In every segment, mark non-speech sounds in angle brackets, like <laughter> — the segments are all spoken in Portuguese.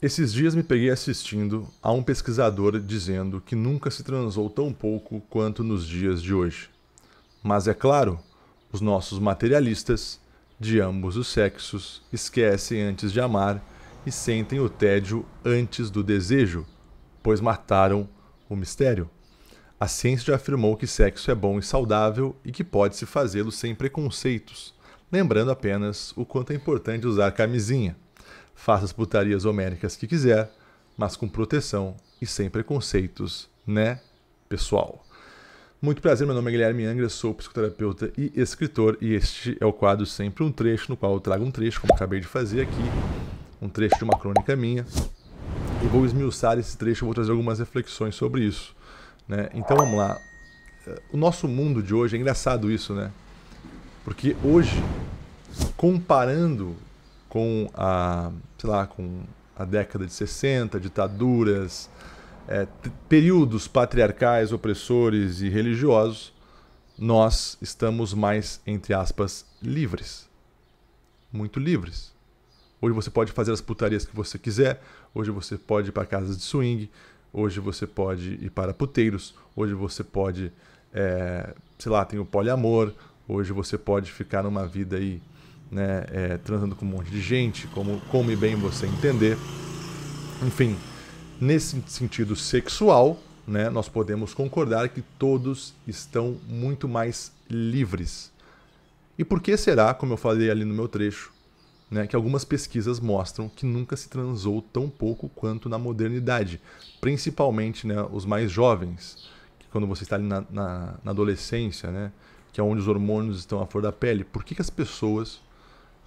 Esses dias me peguei assistindo a um pesquisador dizendo que nunca se transou tão pouco quanto nos dias de hoje. Mas é claro, os nossos materialistas, de ambos os sexos, esquecem antes de amar e sentem o tédio antes do desejo, pois mataram o mistério. A ciência já afirmou que sexo é bom e saudável e que pode-se fazê-lo sem preconceitos, lembrando apenas o quanto é importante usar camisinha faça as putarias homéricas que quiser, mas com proteção e sem preconceitos, né, pessoal? Muito prazer, meu nome é Guilherme Angra, sou psicoterapeuta e escritor, e este é o quadro Sempre um Trecho, no qual eu trago um trecho, como acabei de fazer aqui, um trecho de uma crônica minha, e vou esmiuçar esse trecho, vou trazer algumas reflexões sobre isso. Né? Então vamos lá. O nosso mundo de hoje é engraçado isso, né? Porque hoje, comparando com a, sei lá, com a década de 60, ditaduras, é, períodos patriarcais, opressores e religiosos, nós estamos mais, entre aspas, livres. Muito livres. Hoje você pode fazer as putarias que você quiser, hoje você pode ir para casas de swing, hoje você pode ir para puteiros, hoje você pode, é, sei lá, tem o poliamor, hoje você pode ficar numa vida aí né, é, transando com um monte de gente, como come bem você entender. Enfim, nesse sentido sexual, né, nós podemos concordar que todos estão muito mais livres. E por que será, como eu falei ali no meu trecho, né, que algumas pesquisas mostram que nunca se transou tão pouco quanto na modernidade, principalmente né, os mais jovens, que quando você está ali na, na, na adolescência, né, que é onde os hormônios estão à flor da pele. Por que, que as pessoas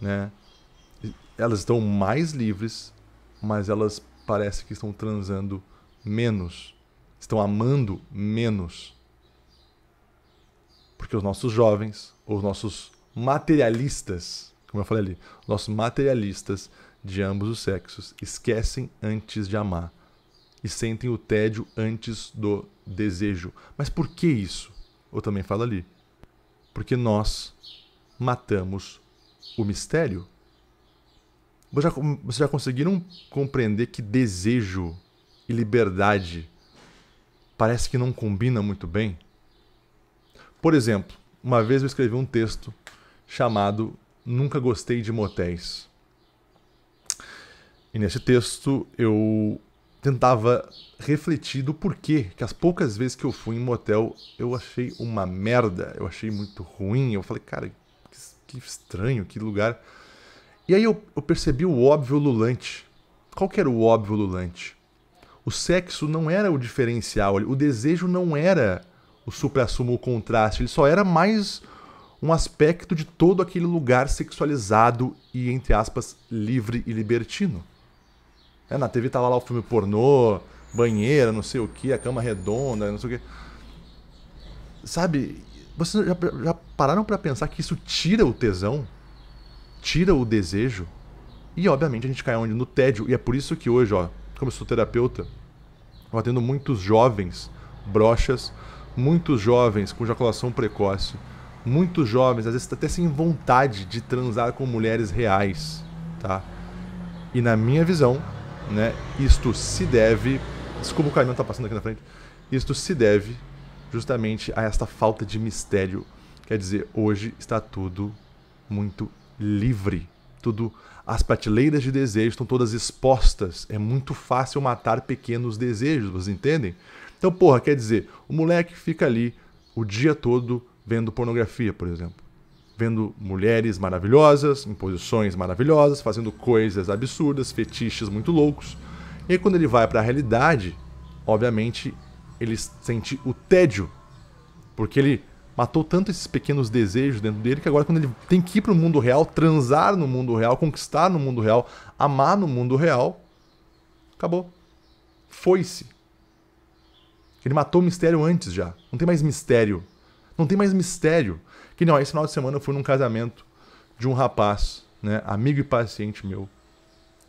né? Elas estão mais livres, mas elas parece que estão transando menos, estão amando menos. Porque os nossos jovens, os nossos materialistas, como eu falei ali, nossos materialistas de ambos os sexos esquecem antes de amar e sentem o tédio antes do desejo. Mas por que isso? Eu também falo ali. Porque nós matamos o mistério? Vocês já, vocês já conseguiram compreender que desejo e liberdade parece que não combinam muito bem? Por exemplo, uma vez eu escrevi um texto chamado Nunca Gostei de Motéis. E nesse texto eu tentava refletir do porquê que as poucas vezes que eu fui em motel eu achei uma merda, eu achei muito ruim, eu falei, cara, que estranho, que lugar. E aí eu, eu percebi o óbvio lulante. Qual que era o óbvio lulante? O sexo não era o diferencial, o desejo não era o supra-sumo, o contraste, ele só era mais um aspecto de todo aquele lugar sexualizado e, entre aspas, livre e libertino. É, na TV tava tá lá o filme pornô, banheira, não sei o que, a cama redonda, não sei o que. Sabe, você já, já pararam para pensar que isso tira o tesão, tira o desejo, e obviamente a gente cai onde? No tédio. E é por isso que hoje, ó, como eu sou terapeuta, eu atendo muitos jovens brochas, muitos jovens com ejaculação precoce, muitos jovens, às vezes até sem vontade de transar com mulheres reais, tá? E na minha visão, né, isto se deve, desculpa o caminhão tá passando aqui na frente, isto se deve justamente a esta falta de mistério Quer dizer, hoje está tudo muito livre. Tudo as prateleiras de desejos estão todas expostas. É muito fácil matar pequenos desejos, vocês entendem? Então, porra, quer dizer, o moleque fica ali o dia todo vendo pornografia, por exemplo. Vendo mulheres maravilhosas, em posições maravilhosas, fazendo coisas absurdas, fetiches muito loucos. E aí, quando ele vai para a realidade, obviamente, ele sente o tédio. Porque ele matou tanto esses pequenos desejos dentro dele que agora quando ele tem que ir para o mundo real, transar no mundo real, conquistar no mundo real, amar no mundo real, acabou. Foi-se. Ele matou o mistério antes já. Não tem mais mistério. Não tem mais mistério. Que não, esse final de semana eu fui num casamento de um rapaz, né, amigo e paciente meu,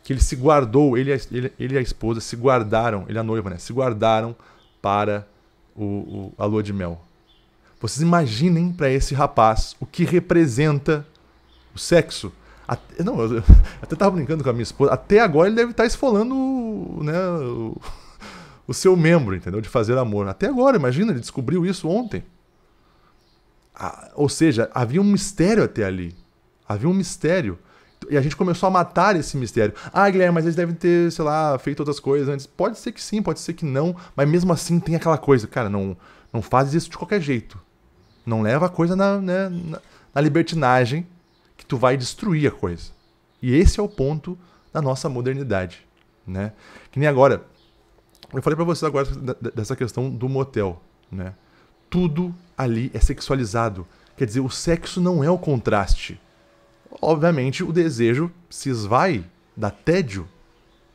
que ele se guardou, ele, ele, ele e a esposa se guardaram, ele e a noiva, né, se guardaram para o, o, a lua de mel. Vocês imaginem para esse rapaz o que representa o sexo. Até, não, eu, eu <laughs> até tava brincando com a minha esposa. Até agora ele deve estar tá esfolando né, o, <laughs> o seu membro, entendeu? De fazer amor. Até agora, imagina, ele descobriu isso ontem. Ah, ou seja, havia um mistério até ali. Havia um mistério. E a gente começou a matar esse mistério. Ah, Guilherme, mas eles devem ter, sei lá, feito outras coisas antes. Pode ser que sim, pode ser que não, mas mesmo assim tem aquela coisa, cara, não, não faz isso de qualquer jeito. Não leva a coisa na, né, na, na libertinagem que tu vai destruir a coisa. E esse é o ponto da nossa modernidade, né? Que nem agora. Eu falei para vocês agora dessa questão do motel, né? Tudo ali é sexualizado. Quer dizer, o sexo não é o contraste. Obviamente, o desejo se esvai, dá tédio.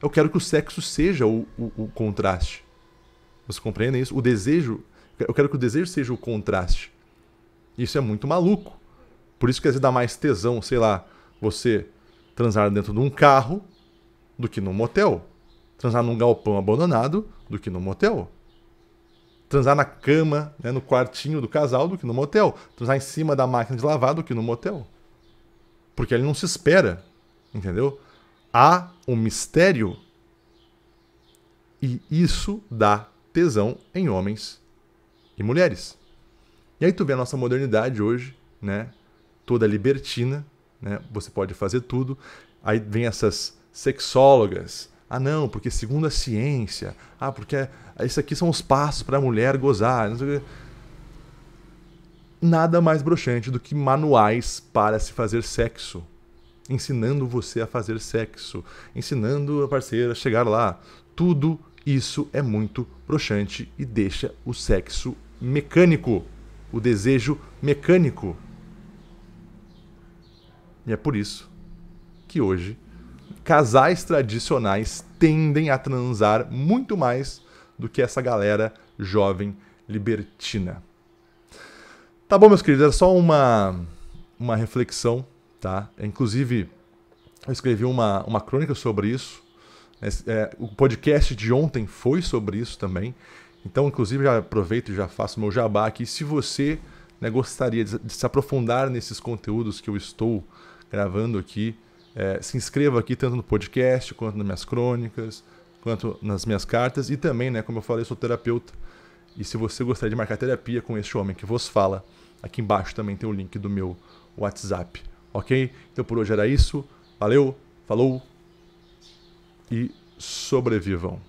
Eu quero que o sexo seja o, o, o contraste. Vocês compreendem isso? O desejo. Eu quero que o desejo seja o contraste. Isso é muito maluco. Por isso que às vezes dá mais tesão, sei lá, você transar dentro de um carro do que num motel. Transar num galpão abandonado do que num motel. Transar na cama, né, no quartinho do casal do que no motel. Transar em cima da máquina de lavar do que no motel. Porque ele não se espera, entendeu? Há um mistério e isso dá tesão em homens e mulheres. E aí tu vê a nossa modernidade hoje, né? Toda libertina, né? Você pode fazer tudo. Aí vem essas sexólogas. Ah, não, porque segundo a ciência. Ah, porque isso aqui são os passos para a mulher gozar. Nada mais broxante do que manuais para se fazer sexo. Ensinando você a fazer sexo. Ensinando a parceira a chegar lá. Tudo isso é muito broxante e deixa o sexo mecânico o desejo mecânico. E é por isso que hoje casais tradicionais tendem a transar muito mais do que essa galera jovem libertina. Tá bom, meus queridos, era só uma, uma reflexão, tá? Inclusive, eu escrevi uma, uma crônica sobre isso. É, o podcast de ontem foi sobre isso também. Então, inclusive, já aproveito e já faço meu jabá aqui. Se você né, gostaria de, se aprofundar nesses conteúdos que eu estou gravando aqui, é, se inscreva aqui tanto no podcast, quanto nas minhas crônicas, quanto nas minhas cartas. E também, né, como eu falei, eu sou terapeuta. E se você gostaria de marcar terapia com este homem que vos fala, aqui embaixo também tem o link do meu WhatsApp. Ok? Então por hoje era isso. Valeu, falou e sobrevivam.